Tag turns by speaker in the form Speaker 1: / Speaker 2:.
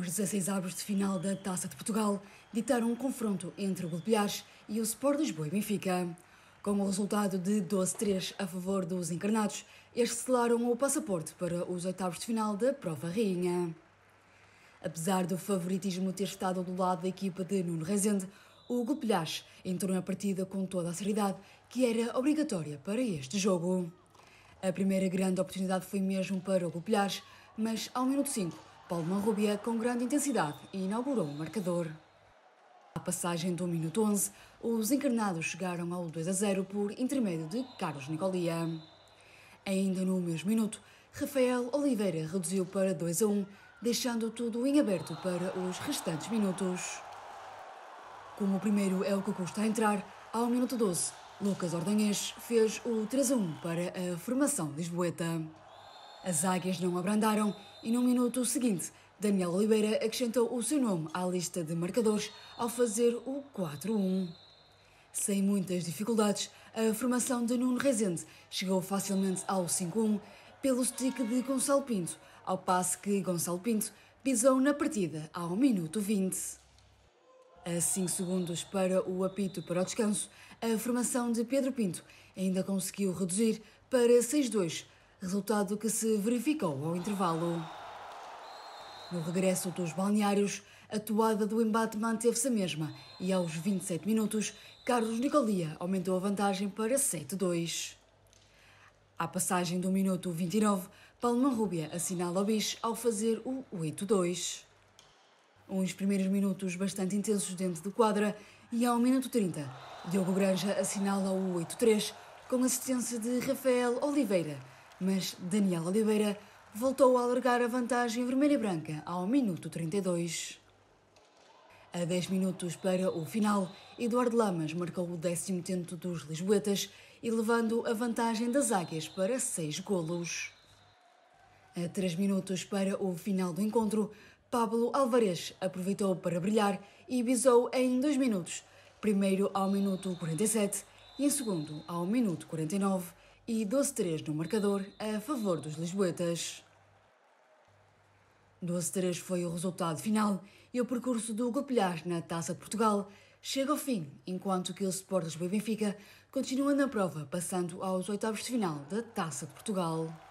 Speaker 1: Os 16 avos de final da Taça de Portugal ditaram um confronto entre o Bilhares e o Sport Lisboa e Benfica. Com o resultado de 12-3 a favor dos encarnados, estes selaram o passaporte para os oitavos de final da Prova Rainha. Apesar do favoritismo ter estado do lado da equipa de Nuno Rezende, o Golpilhas entrou na partida com toda a seriedade que era obrigatória para este jogo. A primeira grande oportunidade foi mesmo para o Golpilhas, mas ao minuto 5 Paulo Marrubia com grande intensidade e inaugurou o marcador. À passagem do minuto 11, os encarnados chegaram ao 2 a 0 por intermédio de Carlos Nicolia. Ainda no mesmo minuto, Rafael Oliveira reduziu para 2 a 1, deixando tudo em aberto para os restantes minutos. Como o primeiro é o que custa a entrar, ao minuto 12, Lucas Ordanhês fez o 3 a 1 para a formação lisboeta. As águias não abrandaram e no minuto seguinte, Daniel Oliveira acrescentou o seu nome à lista de marcadores ao fazer o 4-1. Sem muitas dificuldades, a formação de Nuno Rezende chegou facilmente ao 5-1 pelo stick de Gonçalo Pinto, ao passo que Gonçalo Pinto pisou na partida ao minuto 20. A 5 segundos para o apito para o descanso, a formação de Pedro Pinto ainda conseguiu reduzir para 6-2 resultado que se verificou ao intervalo. No regresso dos balneários, a toada do embate manteve-se a mesma e aos 27 minutos, Carlos Nicolia aumentou a vantagem para 7-2. À passagem do minuto 29, Palma Rúbia assinala o bis ao fazer o 8-2. Uns primeiros minutos bastante intensos dentro do quadra e ao minuto 30, Diogo Granja assinala o 8-3 com assistência de Rafael Oliveira, mas Daniel Oliveira voltou a alargar a vantagem vermelha e branca ao minuto 32. A 10 minutos para o final, Eduardo Lamas marcou o décimo tento dos Lisboetas, levando a vantagem das águias para 6 golos. A 3 minutos para o final do encontro, Pablo Alvarez aproveitou para brilhar e visou em 2 minutos, primeiro ao minuto 47 e em segundo ao minuto 49, e 12-3 no marcador a favor dos Lisboetas. 12-3 foi o resultado final e o percurso do Golpilhar na Taça de Portugal chega ao fim, enquanto que o Sport Lisboa e Benfica continua na prova, passando aos oitavos de final da Taça de Portugal.